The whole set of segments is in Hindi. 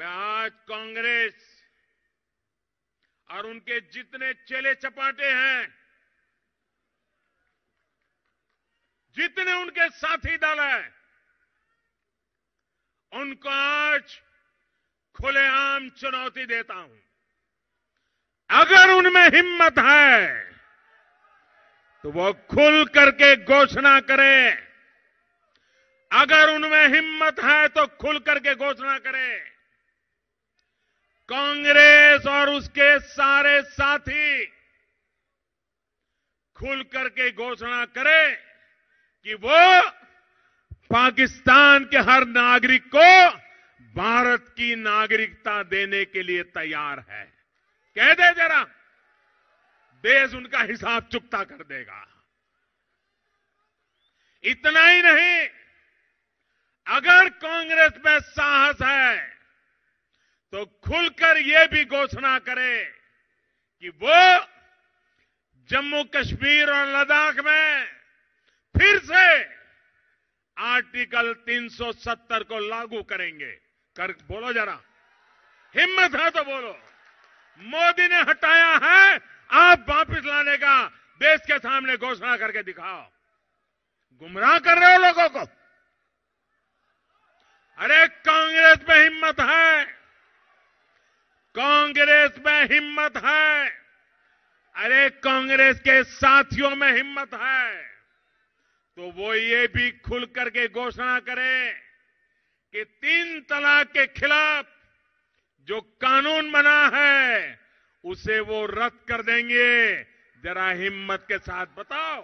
मैं आज कांग्रेस और उनके जितने चेले चपाटे हैं जितने उनके साथी दल हैं उनको आज खुलेआम चुनौती देता हूं अगर उनमें हिम्मत है तो वो खुल करके घोषणा करें अगर उनमें हिम्मत है तो खुल करके घोषणा करें कांग्रेस और उसके सारे साथी खुल करके घोषणा करें कि वो पाकिस्तान के हर नागरिक को भारत की नागरिकता देने के लिए तैयार है कह दे जरा देश उनका हिसाब चुकता कर देगा इतना ही नहीं अगर कांग्रेस में साहस है तो खुलकर यह भी घोषणा करे कि वो जम्मू कश्मीर और लद्दाख में फिर से आर्टिकल 370 को लागू करेंगे कर बोलो जरा हिम्मत है तो बोलो मोदी ने हटाया है आप वापस लाने का देश के सामने घोषणा करके दिखाओ गुमराह कर रहे हो लोगों को अरे कांग्रेस में हिम्मत है कांग्रेस में हिम्मत है अरे कांग्रेस के साथियों में हिम्मत है तो वो ये भी खुल करके घोषणा करें कि तीन तलाक के खिलाफ जो कानून बना है उसे वो रद्द कर देंगे जरा हिम्मत के साथ बताओ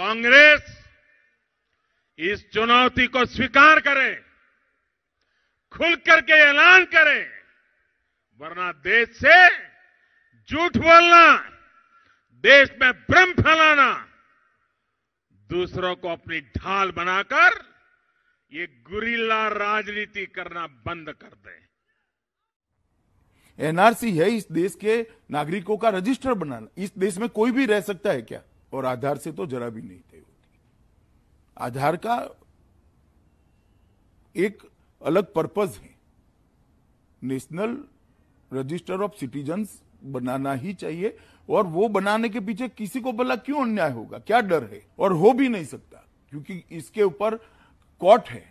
कांग्रेस इस चुनौती को स्वीकार करें खुल करके ऐलान करें वरना देश से झूठ बोलना देश में भ्रम फैलाना दूसरों को अपनी ढाल बनाकर ये गुरीला राजनीति करना बंद कर दें एनआरसी है इस देश के नागरिकों का रजिस्टर बनाना इस देश में कोई भी रह सकता है क्या और आधार से तो जरा भी नहीं थे आधार का एक अलग पर्पज है नेशनल रजिस्टर ऑफ सिटीजन्स बनाना ही चाहिए और वो बनाने के पीछे किसी को भला क्यों अन्याय होगा क्या डर है और हो भी नहीं सकता क्योंकि इसके ऊपर कोर्ट है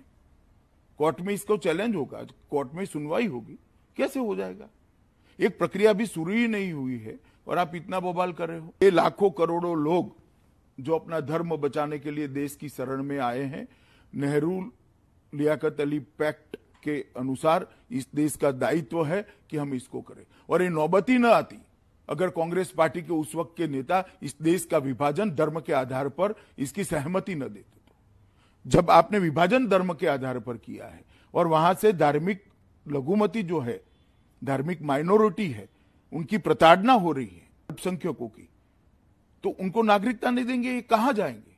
कोर्ट में इसको चैलेंज होगा कोर्ट में सुनवाई होगी कैसे हो जाएगा एक प्रक्रिया भी शुरू ही नहीं हुई है और आप इतना बवाल कर रहे हो ये लाखों करोड़ों लोग जो अपना धर्म बचाने के लिए देश की शरण में आए हैं नेहरू लियाकत अली पैक्ट के अनुसार इस देश का दायित्व है कि हम इसको करें और ये नौबत ही न आती अगर कांग्रेस पार्टी के उस वक्त के नेता इस देश का विभाजन धर्म के आधार पर इसकी सहमति न देते तो जब आपने विभाजन धर्म के आधार पर किया है और वहां से धार्मिक लघुमती जो है धार्मिक माइनॉरिटी है उनकी प्रताड़ना हो रही है अल्पसंख्यकों की तो उनको नागरिकता नहीं देंगे ये कहां जाएंगे